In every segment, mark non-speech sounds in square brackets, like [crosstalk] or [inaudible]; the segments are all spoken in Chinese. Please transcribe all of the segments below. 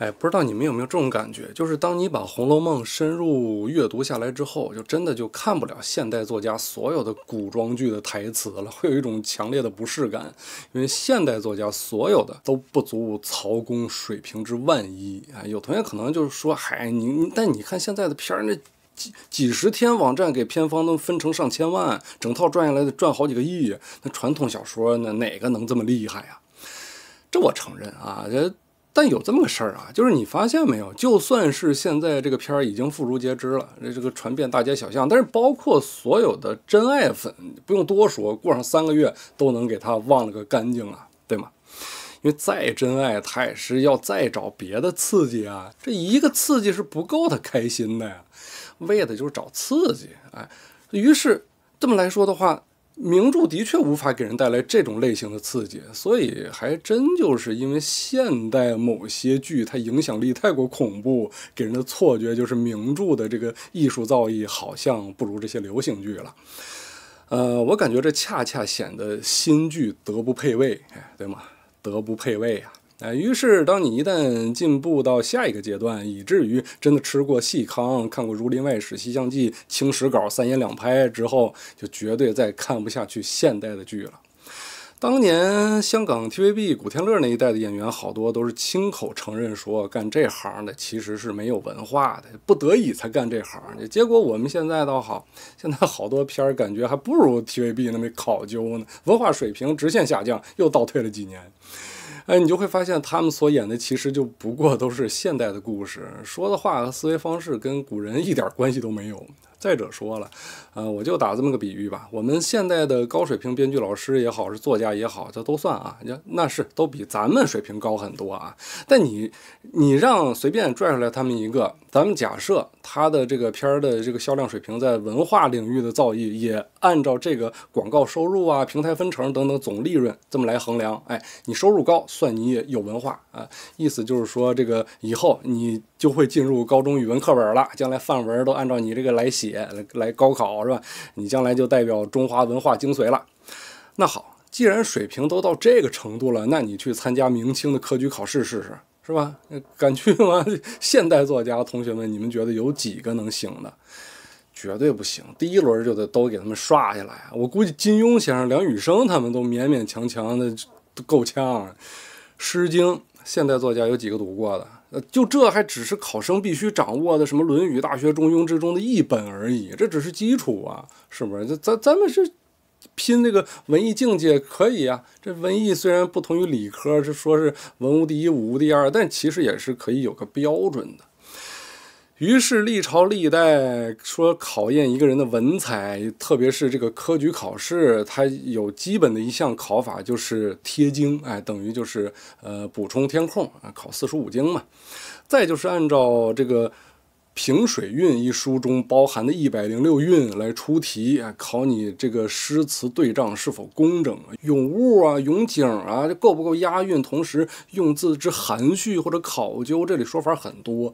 哎，不知道你们有没有这种感觉，就是当你把《红楼梦》深入阅读下来之后，就真的就看不了现代作家所有的古装剧的台词了，[laughs] 会有一种强烈的不适感。因为现代作家所有的都不足曹公水平之万一啊！有同学可能就是说：“嗨，你，但你看现在的片儿，那几几十天网站给片方都分成上千万，整套赚下来得赚好几个亿，那传统小说那哪个能这么厉害呀？”这我承认啊，这。但有这么个事儿啊，就是你发现没有，就算是现在这个片儿已经妇孺皆知了，这这个传遍大街小巷，但是包括所有的真爱粉，不用多说过上三个月都能给他忘了个干净啊，对吗？因为再真爱他也是要再找别的刺激啊，这一个刺激是不够他开心的呀，为的就是找刺激，哎，于是这么来说的话。名著的确无法给人带来这种类型的刺激，所以还真就是因为现代某些剧它影响力太过恐怖，给人的错觉就是名著的这个艺术造诣好像不如这些流行剧了。呃，我感觉这恰恰显得新剧德不配位，哎，对吗？德不配位呀。哎，于是当你一旦进步到下一个阶段，以至于真的吃过细糠，看过《儒林外史》《西厢记》《清史稿》《三言两拍》之后，就绝对再看不下去现代的剧了。当年香港 TVB 古天乐那一代的演员，好多都是亲口承认说，干这行的其实是没有文化的，不得已才干这行的。结果我们现在倒好，现在好多片儿感觉还不如 TVB 那么考究呢，文化水平直线下降，又倒退了几年。哎，你就会发现，他们所演的其实就不过都是现代的故事，说的话和思维方式跟古人一点关系都没有。再者说了，呃，我就打这么个比喻吧，我们现在的高水平编剧老师也好，是作家也好，这都算啊，那那是都比咱们水平高很多啊。但你你让随便拽出来他们一个，咱们假设他的这个片儿的这个销量水平，在文化领域的造诣，也按照这个广告收入啊、平台分成等等总利润这么来衡量，哎，你收入高，算你有文化啊。意思就是说，这个以后你。就会进入高中语文课本了，将来范文都按照你这个来写，来来高考是吧？你将来就代表中华文化精髓了。那好，既然水平都到这个程度了，那你去参加明清的科举考试试试，是吧？敢去吗？[laughs] 现代作家同学们，你们觉得有几个能行的？绝对不行，第一轮就得都给他们刷下来。我估计金庸先生、梁羽生他们都勉勉强强的，够呛。《诗经》，现代作家有几个读过的？呃，就这还只是考生必须掌握的什么《论语》《大学》《中庸》之中的一本而已，这只是基础啊，是不是？这咱咱们是拼那个文艺境界可以啊。这文艺虽然不同于理科，是说是文无第一，武无第二，但其实也是可以有个标准的。于是历朝历代说考验一个人的文采，特别是这个科举考试，它有基本的一项考法，就是贴经，哎，等于就是呃补充填空啊，考四书五经嘛。再就是按照这个《平水韵》一书中包含的一百零六韵来出题，考你这个诗词对仗是否工整，咏物啊、咏景啊，这够不够押韵，同时用字之含蓄或者考究，这里说法很多。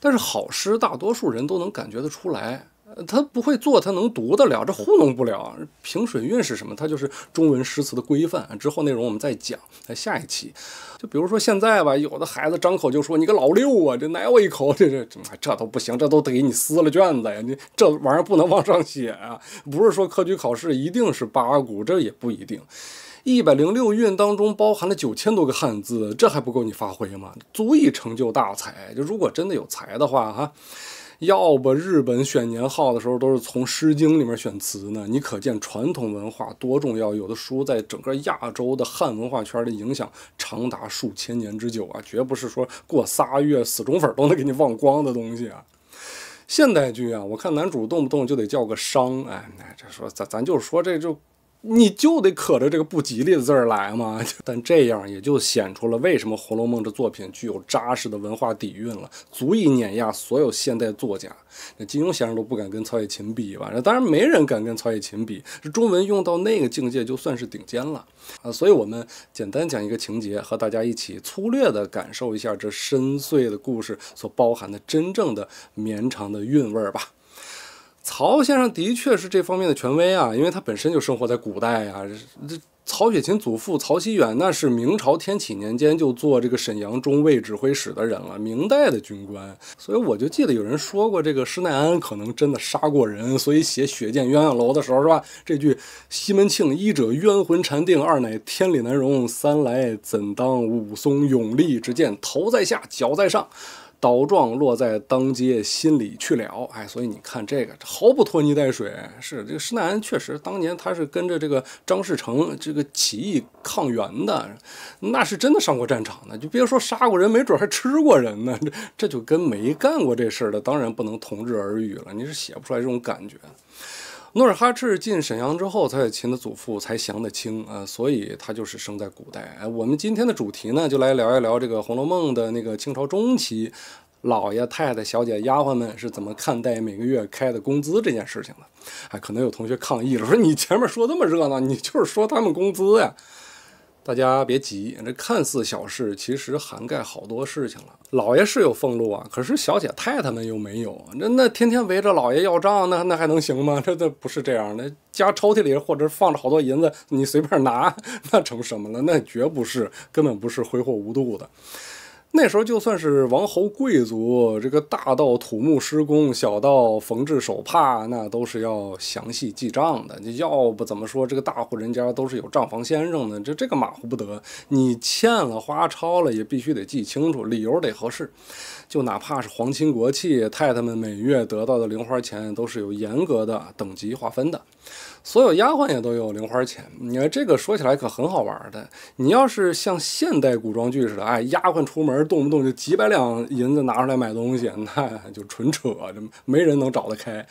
但是好诗，大多数人都能感觉得出来，他不会做，他能读得了，这糊弄不了。平水韵是什么？它就是中文诗词的规范。之后内容我们再讲，在下一期。就比如说现在吧，有的孩子张口就说“你个老六啊”，这奶我一口，这这这都不行，这都得给你撕了卷子呀！你这玩意儿不能往上写啊！不是说科举考试一定是八股，这也不一定。一百零六韵当中包含了九千多个汉字，这还不够你发挥吗？足以成就大才。就如果真的有才的话，哈，要不日本选年号的时候都是从《诗经》里面选词呢？你可见传统文化多重要？有的书在整个亚洲的汉文化圈的影响长达数千年之久啊，绝不是说过仨月死忠粉都能给你忘光的东西啊。现代剧啊，我看男主动不动就得叫个商，哎，这说咱咱就说这就。你就得可着这个不吉利的字儿来嘛。[laughs] 但这样也就显出了为什么《红楼梦》这作品具有扎实的文化底蕴了，足以碾压所有现代作家。那金庸先生都不敢跟曹雪芹比吧？那当然没人敢跟曹雪芹比，这中文用到那个境界就算是顶尖了啊！所以我们简单讲一个情节，和大家一起粗略的感受一下这深邃的故事所包含的真正的绵长的韵味儿吧。曹先生的确是这方面的权威啊，因为他本身就生活在古代呀。这曹雪芹祖父曹锡远，那是明朝天启年间就做这个沈阳中卫指挥使的人了，明代的军官。所以我就记得有人说过，这个施耐庵可能真的杀过人，所以写《血溅鸳鸯楼》的时候，是吧？这句西门庆一者冤魂禅定，二乃天理难容，三来怎当武松勇力之剑，头在下，脚在上。倒撞落在当街，心里去了。哎，所以你看这个毫不拖泥带水，是这个施耐庵确实当年他是跟着这个张士诚这个起义抗元的，那是真的上过战场的。就别说杀过人，没准还吃过人呢。这 [laughs] 这就跟没干过这事儿的，当然不能同日而语了。你是写不出来这种感觉。努尔哈赤进沈阳之后，蔡秦的祖父才降的清啊，所以他就是生在古代。我们今天的主题呢，就来聊一聊这个《红楼梦》的那个清朝中期，老爷太太、小姐、丫鬟们是怎么看待每个月开的工资这件事情的？啊，可能有同学抗议了，说你前面说那么热闹，你就是说他们工资呀。大家别急，这看似小事，其实涵盖好多事情了。老爷是有俸禄啊，可是小姐、太太们又没有。那那天天围着老爷要账，那那还能行吗？这这不是这样的。家抽屉里或者放着好多银子，你随便拿，那成什么了？那绝不是，根本不是挥霍无度的。那时候就算是王侯贵族，这个大到土木施工，小到缝制手帕，那都是要详细记账的。你要不怎么说这个大户人家都是有账房先生呢？这这个马虎不得，你欠了花钞了也必须得记清楚，理由得合适。就哪怕是皇亲国戚太太们每月得到的零花钱，都是有严格的等级划分的。所有丫鬟也都有零花钱，你看这个说起来可很好玩的。你要是像现代古装剧似的，哎，丫鬟出门动不动就几百两银子拿出来买东西，那就纯扯，没人能找得开。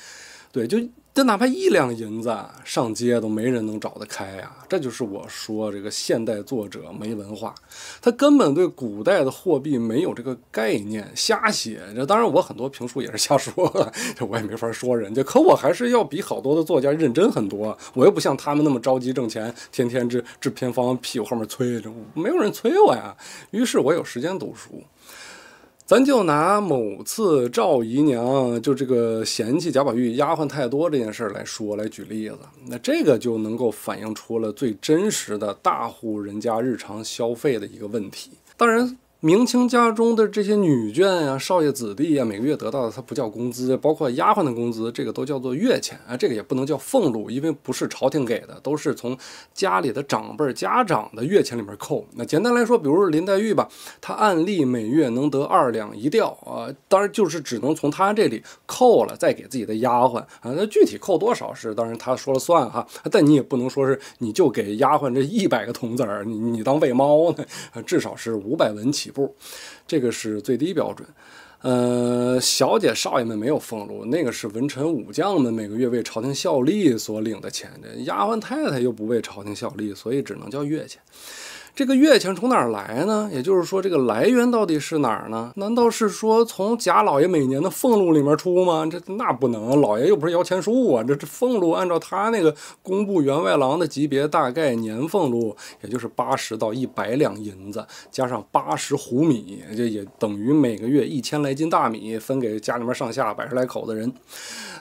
对，就。这哪怕一两银子，上街都没人能找得开呀！这就是我说这个现代作者没文化，他根本对古代的货币没有这个概念，瞎写。这当然，我很多评书也是瞎说，[laughs] 这我也没法说人家。可我还是要比好多的作家认真很多，我又不像他们那么着急挣钱，天天制制片方，屁股后面催着，没有人催我呀。于是，我有时间读书。咱就拿某次赵姨娘就这个嫌弃贾宝玉丫鬟太多这件事儿来说，来举例子，那这个就能够反映出了最真实的大户人家日常消费的一个问题。当然。明清家中的这些女眷呀、少爷子弟呀，每个月得到的，它不叫工资，包括丫鬟的工资，这个都叫做月钱啊。这个也不能叫俸禄，因为不是朝廷给的，都是从家里的长辈、家长的月钱里面扣。那简单来说，比如林黛玉吧，她按例每月能得二两一吊啊，当然就是只能从她这里扣了再给自己的丫鬟啊。那具体扣多少是，当然她说了算哈，但你也不能说是你就给丫鬟这一百个铜子儿，你你当喂猫呢？至少是五百文起。不，这个是最低标准。呃，小姐少爷们没有俸禄，那个是文臣武将们每个月为朝廷效力所领的钱这丫鬟太太又不为朝廷效力，所以只能叫月钱。这个月钱从哪儿来呢？也就是说，这个来源到底是哪儿呢？难道是说从贾老爷每年的俸禄里面出吗？这那不能，老爷又不是摇钱树啊！这这俸禄按照他那个工部员外郎的级别，大概年俸禄也就是八十到一百两银子，加上八十斛米，这也等于每个月一千来斤大米分给家里面上下百十来口的人。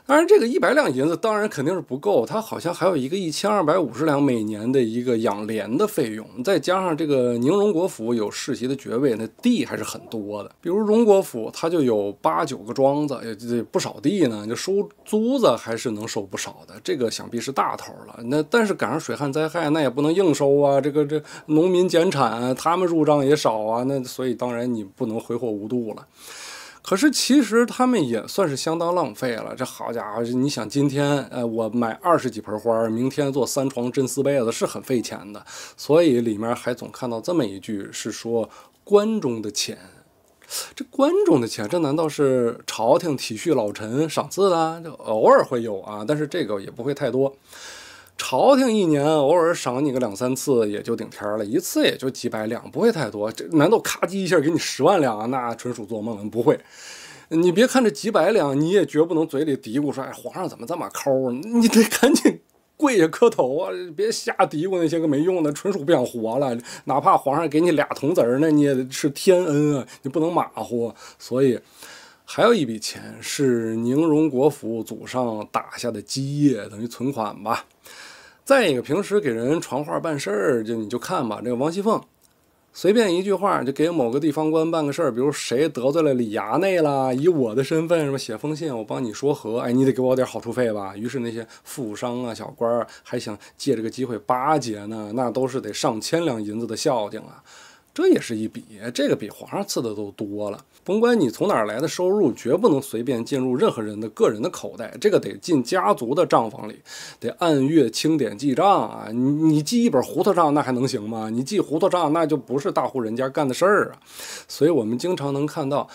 当然，这个一百两银子当然肯定是不够，他好像还有一个一千二百五十两每年的一个养廉的费用，再加上。像这个宁荣国府有世袭的爵位，那地还是很多的。比如荣国府，它就有八九个庄子，也不少地呢，就收租子还是能收不少的。这个想必是大头了。那但是赶上水旱灾害，那也不能硬收啊。这个这农民减产，他们入账也少啊。那所以当然你不能挥霍无度了。可是其实他们也算是相当浪费了。这好家伙，你想今天，呃，我买二十几盆花，明天做三床真丝被子，是很费钱的。所以里面还总看到这么一句，是说关中的钱。这关中的钱，这难道是朝廷体恤老臣赏赐的？就偶尔会有啊，但是这个也不会太多。朝廷一年偶尔赏你个两三次，也就顶天了，一次也就几百两，不会太多。这难道咔叽一下给你十万两啊？那纯属做梦，不会。你别看这几百两，你也绝不能嘴里嘀咕说：“哎，皇上怎么这么抠？” [laughs] 你得赶紧跪下磕头啊！别瞎嘀咕那些个没用的，纯属不想活了。哪怕皇上给你俩铜子儿那你也是天恩啊，你不能马虎。所以，还有一笔钱是宁荣国府祖上打下的基业，等于存款吧。再一个，平时给人传话办事儿，就你就看吧。这个王熙凤，随便一句话就给某个地方官办个事儿，比如谁得罪了李衙内了，以我的身份什么，写封信我帮你说和，哎，你得给我点好处费吧。于是那些富商啊、小官儿还想借这个机会巴结呢，那都是得上千两银子的孝敬啊。这也是一笔，这个比皇上赐的都多了。甭管你从哪儿来的收入，绝不能随便进入任何人的个人的口袋，这个得进家族的账房里，得按月清点记账啊。你你记一本糊涂账，那还能行吗？你记糊涂账，那就不是大户人家干的事儿啊。所以我们经常能看到，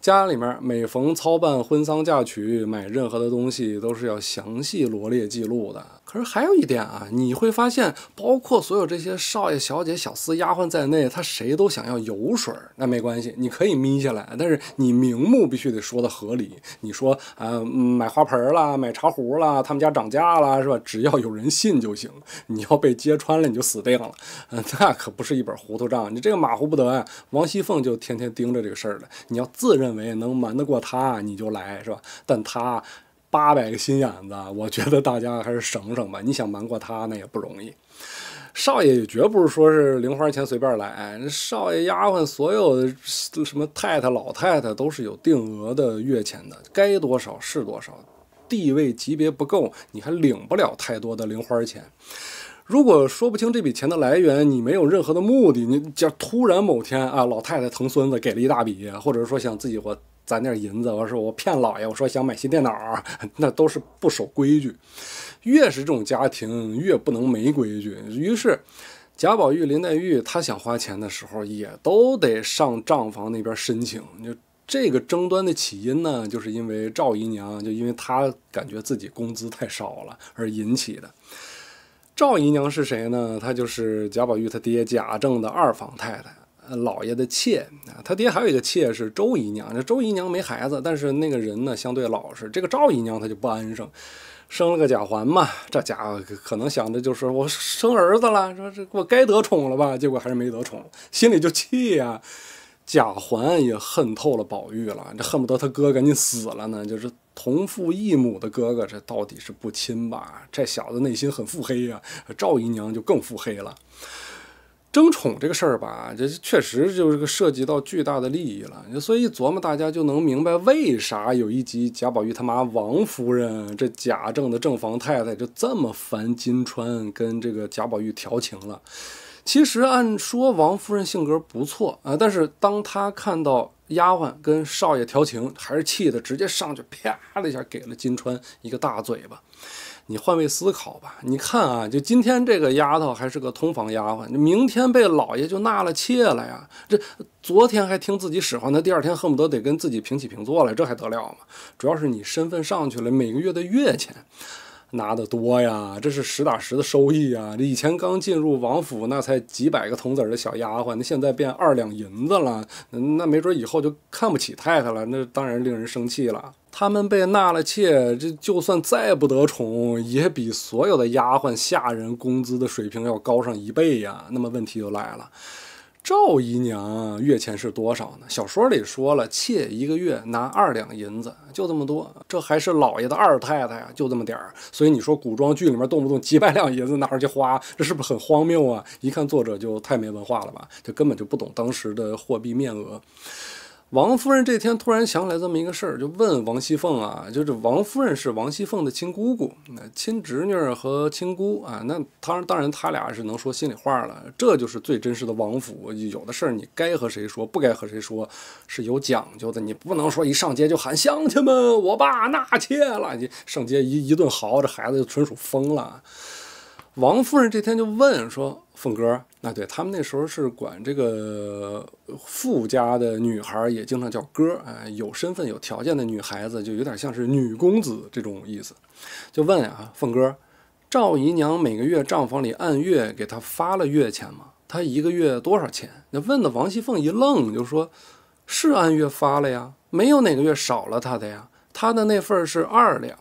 家里面每逢操办婚丧嫁娶、买任何的东西，都是要详细罗列记录的。可是还有一点啊，你会发现，包括所有这些少爷、小姐、小厮、丫鬟在内，他谁都想要油水儿。那没关系，你可以眯下来，但是你明目必须得说的合理。你说，呃，买花盆啦，买茶壶啦，他们家涨价了，是吧？只要有人信就行。你要被揭穿了，你就死定了。嗯，那可不是一本糊涂账，你这个马虎不得呀。王熙凤就天天盯着这个事儿了。你要自认为能瞒得过他，你就来，是吧？但他。八百个心眼子，我觉得大家还是省省吧。你想瞒过他那也不容易。少爷也绝不是说是零花钱随便来。少爷丫鬟所有的什么太太老太太都是有定额的月钱的，该多少是多少。地位级别不够，你还领不了太多的零花钱。如果说不清这笔钱的来源，你没有任何的目的，你就突然某天啊，老太太疼孙子给了一大笔，或者说想自己我。攒点银子，我说我骗老爷，我说想买新电脑，[laughs] 那都是不守规矩。越是这种家庭，越不能没规矩。于是，贾宝玉、林黛玉他想花钱的时候，也都得上账房那边申请。就这个争端的起因呢，就是因为赵姨娘，就因为她感觉自己工资太少了而引起的。赵姨娘是谁呢？她就是贾宝玉他爹贾政的二房太太。老爷的妾啊，他爹还有一个妾是周姨娘。这周姨娘没孩子，但是那个人呢相对老实。这个赵姨娘她就不安生，生了个贾环嘛。这家伙可能想的就是我生儿子了，说这我该得宠了吧？结果还是没得宠，心里就气呀。贾环也恨透了宝玉了，这恨不得他哥赶紧死了呢。就是同父异母的哥哥，这到底是不亲吧？这小子内心很腹黑呀。赵姨娘就更腹黑了。争宠这个事儿吧，这确实就是个涉及到巨大的利益了。所以一琢磨，大家就能明白为啥有一集贾宝玉他妈王夫人这贾政的正房太太就这么烦金钏跟这个贾宝玉调情了。其实按说王夫人性格不错啊，但是当她看到丫鬟跟少爷调情，还是气得直接上去啪的一下给了金钏一个大嘴巴。你换位思考吧，你看啊，就今天这个丫头还是个通房丫鬟，明天被老爷就纳了妾了呀？这昨天还听自己使唤的，第二天恨不得得跟自己平起平坐了，这还得了嘛？主要是你身份上去了，每个月的月钱拿得多呀，这是实打实的收益这以前刚进入王府那才几百个铜子儿的小丫鬟，那现在变二两银子了，那没准以后就看不起太太了，那当然令人生气了。他们被纳了妾，这就算再不得宠，也比所有的丫鬟下人工资的水平要高上一倍呀。那么问题就来了，赵姨娘月钱是多少呢？小说里说了，妾一个月拿二两银子，就这么多。这还是老爷的二太太呀，就这么点儿。所以你说古装剧里面动不动几百两银子拿出去花，这是不是很荒谬啊？一看作者就太没文化了吧，这根本就不懂当时的货币面额。王夫人这天突然想起来这么一个事儿，就问王熙凤啊，就是王夫人是王熙凤的亲姑姑，那亲侄女和亲姑啊，那当然当然他俩是能说心里话了。这就是最真实的王府，有的事儿你该和谁说，不该和谁说，是有讲究的。你不能说一上街就喊乡亲们，我爸纳妾了，你上街一一顿嚎，这孩子就纯属疯了。王夫人这天就问说：“凤哥啊，那对他们那时候是管这个富家的女孩也经常叫哥啊，有身份、有条件的女孩子就有点像是女公子这种意思。”就问啊，凤哥赵姨娘每个月账房里按月给她发了月钱吗？她一个月多少钱？那问的王熙凤一愣，就说：“是按月发了呀，没有哪个月少了她的呀，她的那份是二两。”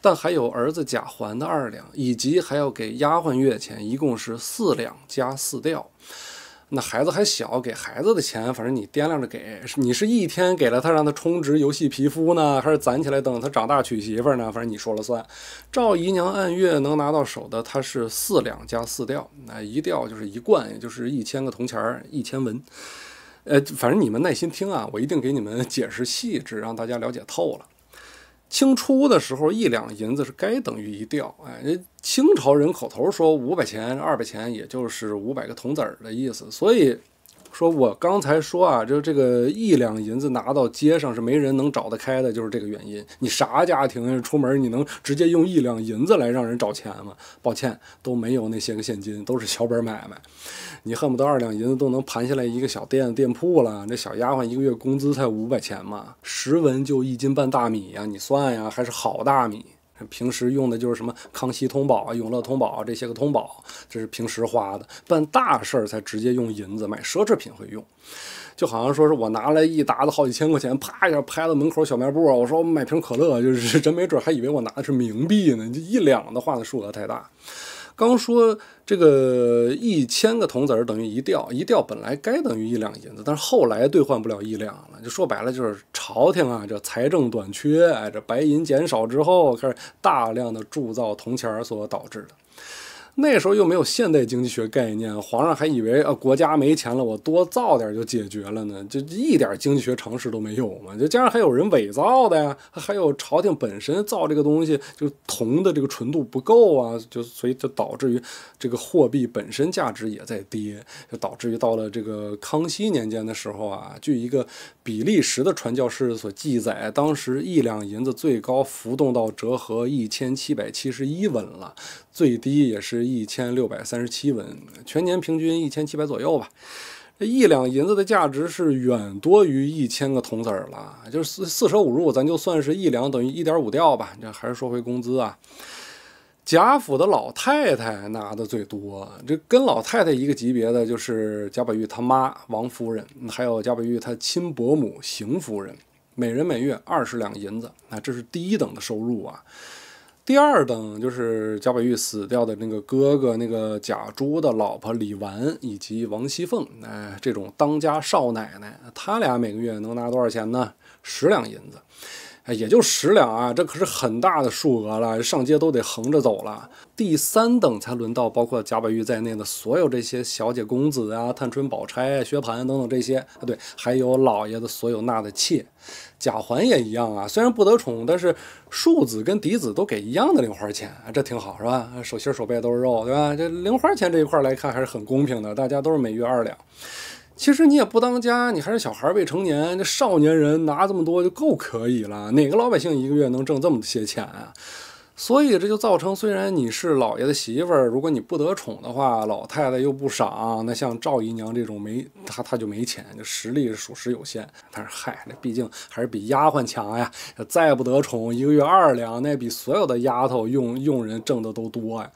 但还有儿子贾环的二两，以及还要给丫鬟月钱，一共是四两加四吊。那孩子还小，给孩子的钱，反正你掂量着给。你是一天给了他，让他充值游戏皮肤呢，还是攒起来等他长大娶媳妇呢？反正你说了算。赵姨娘按月能拿到手的，她是四两加四吊，那一吊就是一贯，也就是一千个铜钱儿，一千文。呃，反正你们耐心听啊，我一定给你们解释细致，让大家了解透了。清初的时候，一两银子是该等于一吊。哎，清朝人口头说五百钱、二百钱，也就是五百个铜子儿的意思，所以。说我刚才说啊，就是这个一两银子拿到街上是没人能找得开的，就是这个原因。你啥家庭出门你能直接用一两银子来让人找钱吗？抱歉，都没有那些个现金，都是小本买卖。你恨不得二两银子都能盘下来一个小店店铺了。那小丫鬟一个月工资才五百钱嘛，十文就一斤半大米呀，你算呀，还是好大米。平时用的就是什么康熙通宝啊、永乐通宝啊这些个通宝，这是平时花的。办大事儿才直接用银子，买奢侈品会用。就好像说是我拿来一沓子好几千块钱，啪一下拍到门口小卖部，我说我买瓶可乐，就是真没准还以为我拿的是冥币呢。一两的话的数额太大。刚说这个一千个铜子儿等于一吊，一吊本来该等于一两银子，但是后来兑换不了一两了。就说白了，就是朝廷啊，这财政短缺，哎，这白银减少之后，开始大量的铸造铜钱儿所导致的。那时候又没有现代经济学概念，皇上还以为啊国家没钱了，我多造点就解决了呢，就一点经济学常识都没有嘛。就加上还有人伪造的呀，还有朝廷本身造这个东西就铜的这个纯度不够啊，就所以就导致于这个货币本身价值也在跌，就导致于到了这个康熙年间的时候啊，据一个比利时的传教士所记载，当时一两银子最高浮动到折合一千七百七十一文了。最低也是一千六百三十七文，全年平均一千七百左右吧。这一两银子的价值是远多于一千个铜子儿了，就是四舍五入，咱就算是一两等于一点五吊吧。这还是说回工资啊，贾府的老太太拿的最多，这跟老太太一个级别的就是贾宝玉他妈王夫人，还有贾宝玉他亲伯母邢夫人，每人每月二十两银子，那这是第一等的收入啊。第二等就是贾宝玉死掉的那个哥哥，那个贾珠的老婆李纨以及王熙凤，哎，这种当家少奶奶，他俩每个月能拿多少钱呢？十两银子。哎，也就十两啊，这可是很大的数额了，上街都得横着走了。第三等才轮到包括贾宝玉在内的所有这些小姐公子啊，探春、宝钗、薛蟠等等这些啊，对，还有老爷的所有纳的妾，贾环也一样啊。虽然不得宠，但是庶子跟嫡子都给一样的零花钱，这挺好，是吧？手心手背都是肉，对吧？这零花钱这一块来看还是很公平的，大家都是每月二两。其实你也不当家，你还是小孩，未成年，这少年人拿这么多就够可以了。哪个老百姓一个月能挣这么些钱啊？所以这就造成，虽然你是老爷的媳妇儿，如果你不得宠的话，老太太又不赏，那像赵姨娘这种没她，她就没钱，就实力属实有限。但是嗨，那毕竟还是比丫鬟强呀。再不得宠，一个月二两，那比所有的丫头用用人挣的都多呀。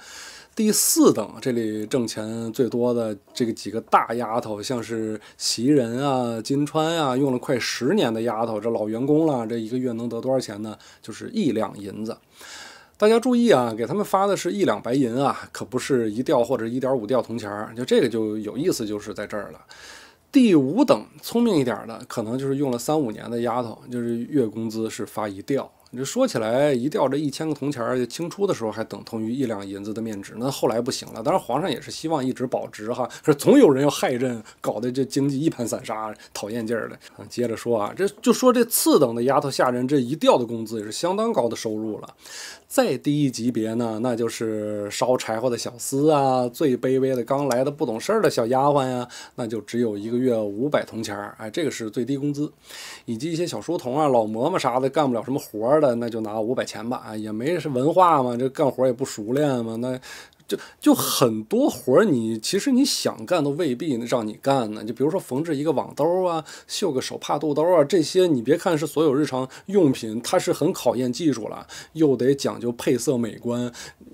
第四等这里挣钱最多的这个几个大丫头，像是袭人啊、金川啊，用了快十年的丫头，这老员工了，这一个月能得多少钱呢？就是一两银子。大家注意啊，给他们发的是一两白银啊，可不是一吊或者一点五吊铜钱儿。就这个就有意思，就是在这儿了。第五等聪明一点的，可能就是用了三五年的丫头，就是月工资是发一吊。这说起来，一吊这一千个铜钱儿，清初的时候还等同于一两银子的面值，那后来不行了。当然，皇上也是希望一直保值哈，可是总有人要害朕，搞得这经济一盘散沙，讨厌劲儿的。接着说啊，这就说这次等的丫头下人，这一吊的工资也是相当高的收入了。再低一级别呢，那就是烧柴火的小厮啊，最卑微的刚来的不懂事儿的小丫鬟呀，那就只有一个月五百铜钱儿，哎，这个是最低工资，以及一些小书童啊、老嬷嬷啥的，干不了什么活儿的。那就拿五百钱吧，也没是文化嘛，这干活也不熟练嘛，那。就就很多活儿，你其实你想干都未必让你干呢。就比如说缝制一个网兜啊，绣个手帕肚兜啊，这些你别看是所有日常用品，它是很考验技术了，又得讲究配色美观，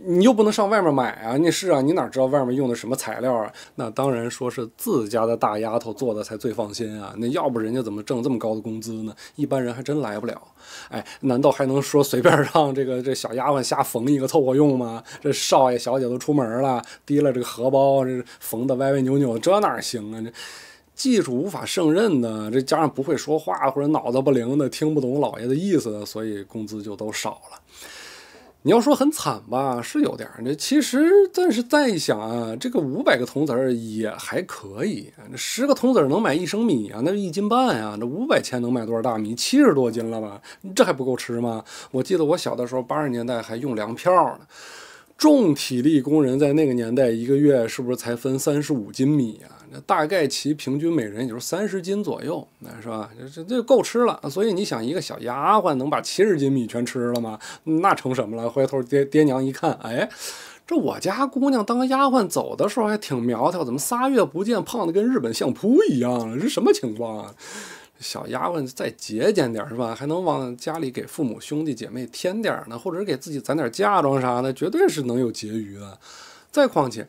你又不能上外面买啊。那是啊，你哪知道外面用的什么材料啊？那当然说是自家的大丫头做的才最放心啊。那要不人家怎么挣这么高的工资呢？一般人还真来不了。哎，难道还能说随便让这个这小丫鬟瞎缝一个凑合用吗？这少爷小姐都。出门了，提了这个荷包，这缝的歪歪扭扭这哪行啊？这技术无法胜任的，这加上不会说话或者脑子不灵的，听不懂老爷的意思的，所以工资就都少了。你要说很惨吧，是有点。这其实，但是再一想啊，这个五百个铜子儿也还可以，这十个铜子儿能买一升米啊，那是一斤半啊。这五百钱能买多少大米？七十多斤了吧？这还不够吃吗？我记得我小的时候，八十年代还用粮票呢。重体力工人在那个年代一个月是不是才分三十五斤米啊？那大概其平均每人也就是三十斤左右，那是吧？这这就够吃了。所以你想，一个小丫鬟能把七十斤米全吃了吗？那成什么了？回头爹爹娘一看，哎，这我家姑娘当丫鬟走的时候还挺苗条，怎么仨月不见胖的跟日本相扑一样了？这什么情况啊？小丫鬟再节俭点是吧？还能往家里给父母兄弟姐妹添点呢，或者是给自己攒点嫁妆啥的，绝对是能有结余的。再况且，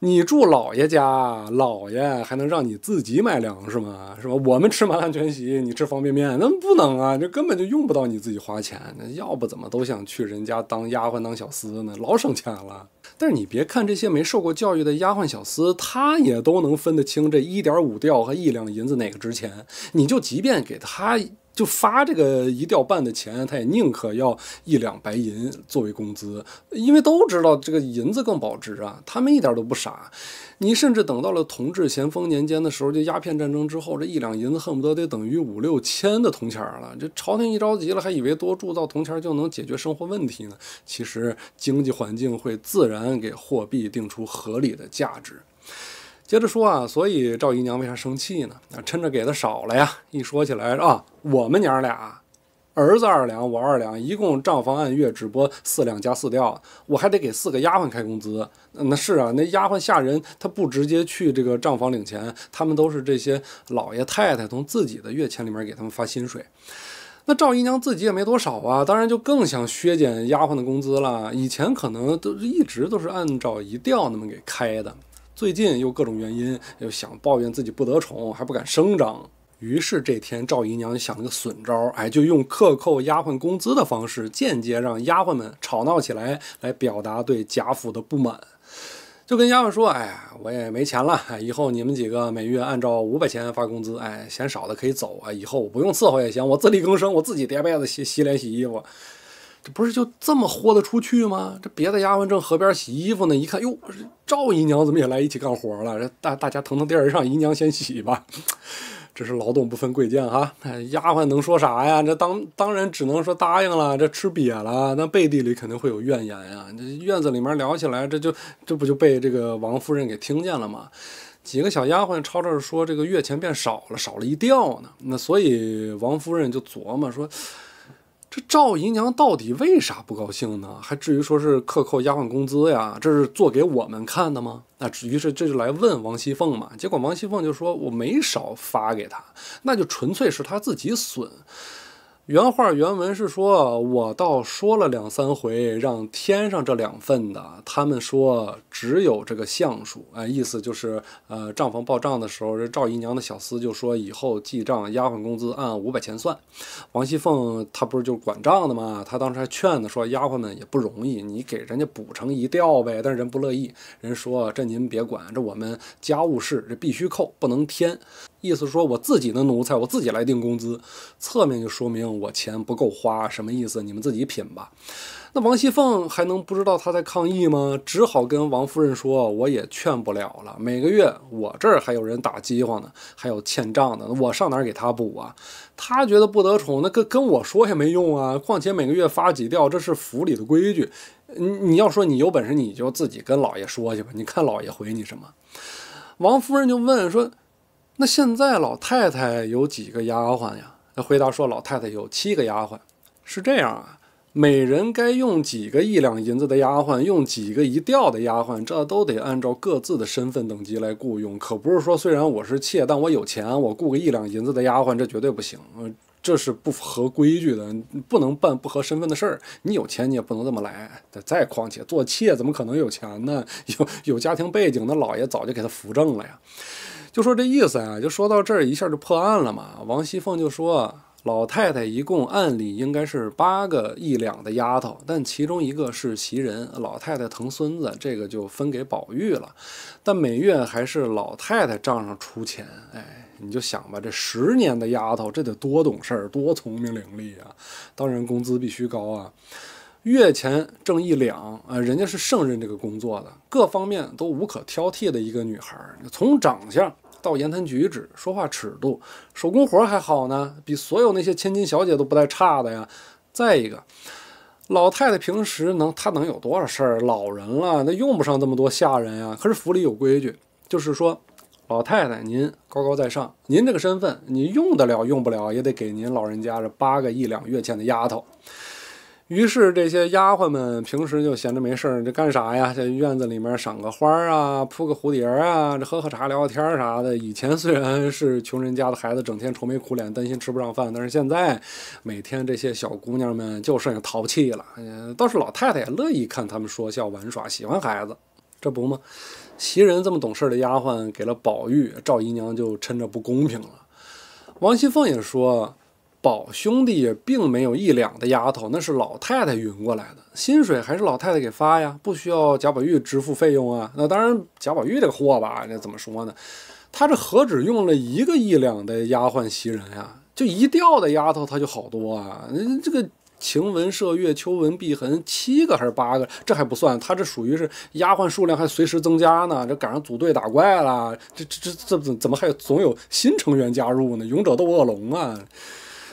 你住老爷家，老爷还能让你自己买粮食吗？是吧？我们吃满汉全席，你吃方便面，那不能啊！这根本就用不到你自己花钱。那要不怎么都想去人家当丫鬟当小厮呢？老省钱了。但是你别看这些没受过教育的丫鬟小厮，他也都能分得清这一点五吊和一两银子哪个值钱。你就即便给他就发这个一吊半的钱，他也宁可要一两白银作为工资，因为都知道这个银子更保值啊。他们一点都不傻。你甚至等到了同治、咸丰年间的时候，就鸦片战争之后，这一两银子恨不得得等于五六千的铜钱了。这朝廷一着急了，还以为多铸造铜钱就能解决生活问题呢。其实经济环境会自然给货币定出合理的价值。接着说啊，所以赵姨娘为啥生气呢？啊，趁着给的少了呀！一说起来啊，我们娘俩，儿子二两，我二两，一共账房按月只拨四两加四吊，我还得给四个丫鬟开工资。那是啊，那丫鬟下人，她不直接去这个账房领钱，他们都是这些老爷太太从自己的月钱里面给他们发薪水。那赵姨娘自己也没多少啊，当然就更想削减丫鬟的工资了。以前可能都一直都是按照一吊那么给开的。最近又各种原因又想抱怨自己不得宠，还不敢声张。于是这天，赵姨娘想了个损招，哎，就用克扣丫鬟工资的方式，间接让丫鬟们吵闹起来，来表达对贾府的不满。就跟丫鬟说：“哎，我也没钱了，以后你们几个每月按照五百钱发工资，哎，嫌少的可以走啊，以后我不用伺候也行，我自力更生，我自己叠被子、洗洗脸、洗衣服。”不是就这么豁得出去吗？这别的丫鬟正河边洗衣服呢，一看哟，赵姨娘怎么也来一起干活了？大大家腾腾地儿让姨娘先洗吧，这是劳动不分贵贱哈。丫鬟能说啥呀？这当当然只能说答应了。这吃瘪了，那背地里肯定会有怨言呀。院子里面聊起来，这就这不就被这个王夫人给听见了吗？几个小丫鬟吵着说这个月钱变少了，少了一吊呢。那所以王夫人就琢磨说。赵姨娘到底为啥不高兴呢？还至于说是克扣丫鬟工资呀？这是做给我们看的吗？那于是这就来问王熙凤嘛？结果王熙凤就说我没少发给她，那就纯粹是她自己损。原话原文是说，我倒说了两三回，让添上这两份的，他们说只有这个项数，哎，意思就是，呃，账房报账的时候，这赵姨娘的小厮就说，以后记账丫鬟工资按五百钱算。王熙凤她不是就管账的嘛，她当时还劝呢，说丫鬟们也不容易，你给人家补成一吊呗。但是人不乐意，人说这您别管，这我们家务事，这必须扣，不能添。意思说，我自己的奴才，我自己来定工资，侧面就说明我钱不够花，什么意思？你们自己品吧。那王熙凤还能不知道他在抗议吗？只好跟王夫人说，我也劝不了了。每个月我这儿还有人打饥荒呢，还有欠账的，我上哪儿给他补啊？他觉得不得宠，那跟跟我说也没用啊。况且每个月发几吊，这是府里的规矩。你你要说你有本事，你就自己跟老爷说去吧。你看老爷回你什么？王夫人就问说。那现在老太太有几个丫鬟呀？他回答说：“老太太有七个丫鬟，是这样啊。每人该用几个一两银子的丫鬟，用几个一吊的丫鬟，这都得按照各自的身份等级来雇佣。可不是说，虽然我是妾，但我有钱，我雇个一两银子的丫鬟，这绝对不行。这是不合规矩的，不能办不合身份的事儿。你有钱，你也不能这么来。再况且，做妾怎么可能有钱呢？[laughs] 有有家庭背景的老爷早就给他扶正了呀。”就说这意思啊，就说到这儿，一下就破案了嘛。王熙凤就说，老太太一共案理应该是八个一两的丫头，但其中一个是袭人，老太太疼孙子，这个就分给宝玉了。但每月还是老太太账上出钱。哎，你就想吧，这十年的丫头，这得多懂事儿，多聪明伶俐啊！当然，工资必须高啊。月钱挣一两啊，人家是胜任这个工作的，各方面都无可挑剔的一个女孩儿。从长相到言谈举止、说话尺度，手工活还好呢，比所有那些千金小姐都不带差的呀。再一个，老太太平时能，她能有多少事儿？老人了，那用不上这么多下人呀。可是府里有规矩，就是说，老太太您高高在上，您这个身份，你用得了用不了，也得给您老人家这八个一两月钱的丫头。于是这些丫鬟们平时就闲着没事儿，这干啥呀？在院子里面赏个花啊，扑个蝴蝶啊，这喝喝茶、聊聊天啥的。以前虽然是穷人家的孩子，整天愁眉苦脸，担心吃不上饭，但是现在，每天这些小姑娘们就剩下淘气了。倒是老太太也乐意看她们说笑玩耍，喜欢孩子。这不吗？袭人这么懂事的丫鬟给了宝玉，赵姨娘就趁着不公平了。王熙凤也说。宝兄弟也并没有一两的丫头，那是老太太匀过来的，薪水还是老太太给发呀，不需要贾宝玉支付费用啊。那当然，贾宝玉这个货吧，那怎么说呢？他这何止用了一个一两的丫鬟袭人呀，就一吊的丫头他就好多啊。这个晴雯、麝月、秋纹、碧痕七个还是八个，这还不算，他这属于是丫鬟数量还随时增加呢。这赶上组队打怪了，这这这这怎怎么还总有新成员加入呢？勇者斗恶龙啊！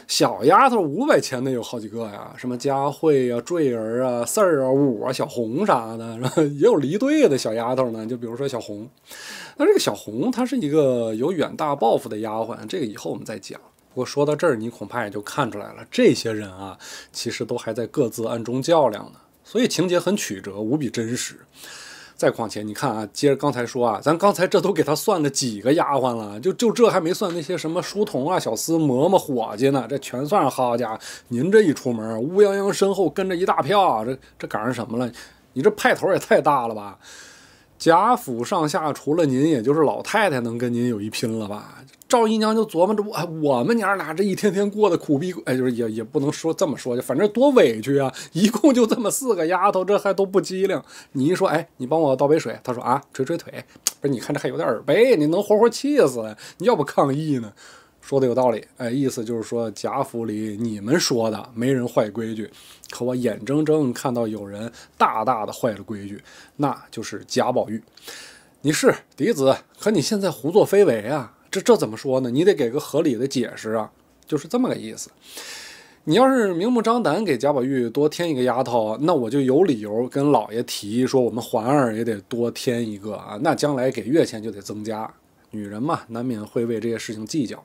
小丫头五百前的有好几个呀，什么佳慧啊、坠儿啊、四儿啊、五啊、小红啥的，然后也有离队的小丫头呢，就比如说小红。那这个小红，她是一个有远大抱负的丫鬟，这个以后我们再讲。不过说到这儿，你恐怕也就看出来了，这些人啊，其实都还在各自暗中较量呢，所以情节很曲折，无比真实。再况且，你看啊，接着刚才说啊，咱刚才这都给他算了几个丫鬟了，就就这还没算那些什么书童啊、小厮、嬷嬷、伙计呢，这全算上。好家。伙，您这一出门，乌泱泱身后跟着一大票，这这赶上什么了？你这派头也太大了吧！贾府上下除了您，也就是老太太能跟您有一拼了吧？赵姨娘就琢磨着我，我们娘俩这一天天过的苦逼，哎，就是也也不能说这么说就反正多委屈啊。[laughs] 一共就这么四个丫头，这还都不机灵。你一说，哎，你帮我倒杯水。她说啊，捶捶腿。不是，你看这还有点耳背，你能活活气死了。你要不抗议呢？说的有道理，哎，意思就是说贾府里你们说的没人坏规矩，可我眼睁睁看到有人大大的坏了规矩，那就是贾宝玉。你是嫡子，可你现在胡作非为啊！这这怎么说呢？你得给个合理的解释啊，就是这么个意思。你要是明目张胆给贾宝玉多添一个丫头，那我就有理由跟老爷提说，我们环儿也得多添一个啊。那将来给月钱就得增加。女人嘛，难免会为这些事情计较，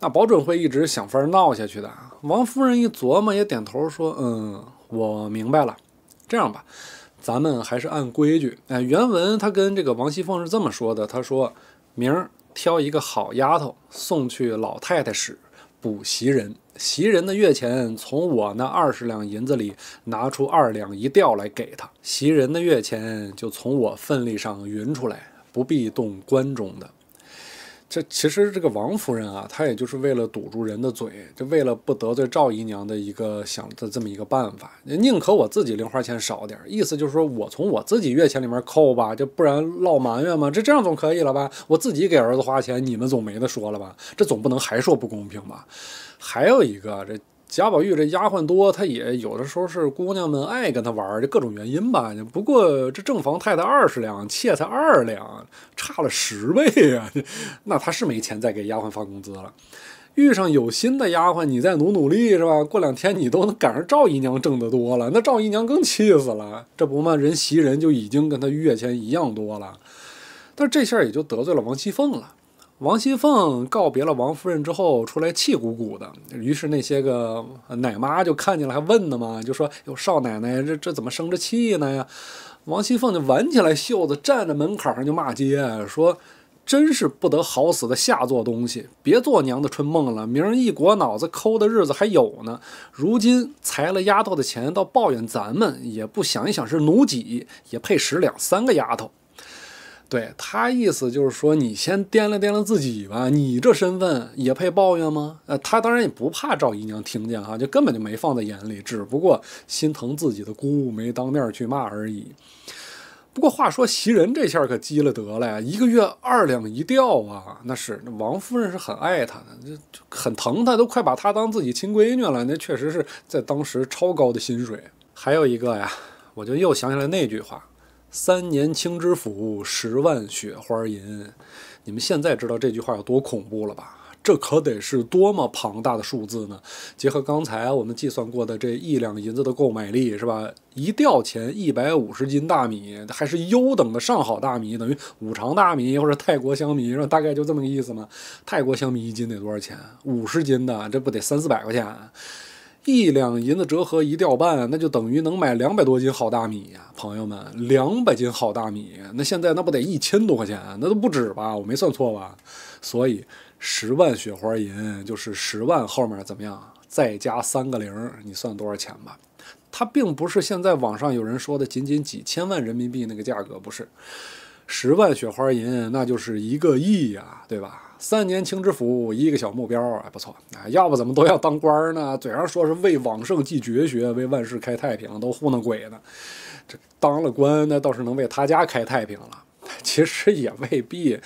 那保准会一直想法闹下去的。王夫人一琢磨，也点头说：“嗯，我明白了。这样吧，咱们还是按规矩。”哎，原文他跟这个王熙凤是这么说的，他说明儿。挑一个好丫头送去老太太使，补袭人。袭人的月钱从我那二十两银子里拿出二两一吊来给他，袭人的月钱就从我份例上匀出来，不必动关中的。这其实这个王夫人啊，她也就是为了堵住人的嘴，就为了不得罪赵姨娘的一个想的这么一个办法。宁可我自己零花钱少点，意思就是说我从我自己月钱里面扣吧，就不然落埋怨嘛。这这样总可以了吧？我自己给儿子花钱，你们总没得说了吧？这总不能还说不公平吧？还有一个这。贾宝玉这丫鬟多，他也有的时候是姑娘们爱跟他玩，就各种原因吧。不过这正房太太二十两，妾才二两，差了十倍啊！[laughs] 那他是没钱再给丫鬟发工资了。遇上有心的丫鬟，你再努努力是吧？过两天你都能赶上赵姨娘挣的多了，那赵姨娘更气死了。这不嘛，人袭人就已经跟他月钱一样多了，但这下也就得罪了王熙凤了。王熙凤告别了王夫人之后，出来气鼓鼓的。于是那些个奶妈就看见了，还问呢嘛，就说：“哟，少奶奶这这怎么生着气呢呀？”王熙凤就挽起来袖子，站在门槛上就骂街，说：“真是不得好死的下作东西！别做娘的春梦了，明儿一裹脑子抠的日子还有呢。如今裁了丫头的钱，倒抱怨咱们，也不想一想是奴几也配使两三个丫头。”对他意思就是说，你先掂量掂量自己吧，你这身份也配抱怨吗？呃，他当然也不怕赵姨娘听见哈，就根本就没放在眼里，只不过心疼自己的姑，没当面去骂而已。不过话说，袭人这下可积了得了呀，一个月二两一吊啊，那是那王夫人是很爱她的，就很疼她，都快把她当自己亲闺女了。那确实是在当时超高的薪水。还有一个呀，我就又想起来那句话。三年清知府，十万雪花银。你们现在知道这句话有多恐怖了吧？这可得是多么庞大的数字呢？结合刚才我们计算过的这一两银子的购买力，是吧？一吊钱一百五十斤大米，还是优等的上好大米，等于五常大米或者泰国香米，大概就这么个意思嘛。泰国香米一斤得多少钱？五十斤的，这不得三四百块钱？一两银子折合一吊半，那就等于能买两百多斤好大米呀，朋友们，两百斤好大米，那现在那不得一千多块钱，那都不止吧？我没算错吧？所以十万雪花银就是十万后面怎么样，再加三个零，你算多少钱吧？它并不是现在网上有人说的仅仅几千万人民币那个价格，不是？十万雪花银那就是一个亿呀，对吧？三年清知府，一个小目标还不错啊，要不怎么都要当官呢？嘴上说是为往圣继绝学，为万世开太平，都糊弄鬼呢。这当了官，那倒是能为他家开太平了，[laughs] 其实也未必。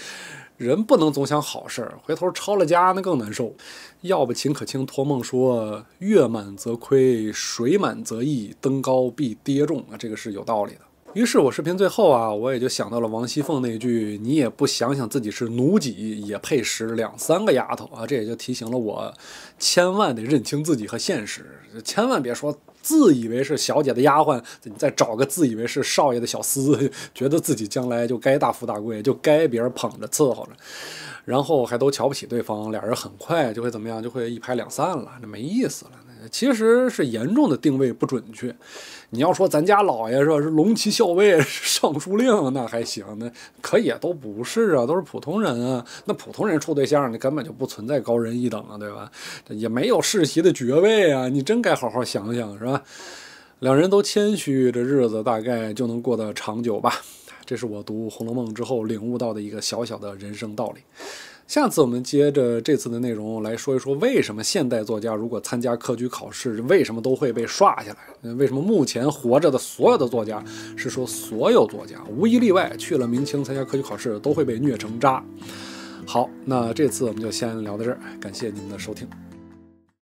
人不能总想好事儿，回头抄了家，那更难受。要不秦可卿托梦说，月满则亏，水满则溢，登高必跌重啊，这个是有道理的。于是，我视频最后啊，我也就想到了王熙凤那句：“你也不想想自己是奴几，也配使两三个丫头啊？”这也就提醒了我，千万得认清自己和现实，千万别说自以为是小姐的丫鬟，你再找个自以为是少爷的小厮，觉得自己将来就该大富大贵，就该别人捧着伺候着，然后还都瞧不起对方，俩人很快就会怎么样？就会一拍两散了，那没意思了。其实是严重的定位不准确。你要说咱家老爷是是龙旗校尉、[laughs] 尚书令，那还行，那可也都不是啊，都是普通人啊。那普通人处对象，那根本就不存在高人一等啊，对吧？也没有世袭的爵位啊。你真该好好想想，是吧？两人都谦虚，这日子大概就能过得长久吧。这是我读《红楼梦》之后领悟到的一个小小的人生道理。下次我们接着这次的内容来说一说，为什么现代作家如果参加科举考试，为什么都会被刷下来？为什么目前活着的所有的作家，是说所有作家无一例外去了明清参加科举考试，都会被虐成渣？好，那这次我们就先聊到这儿，感谢您的收听。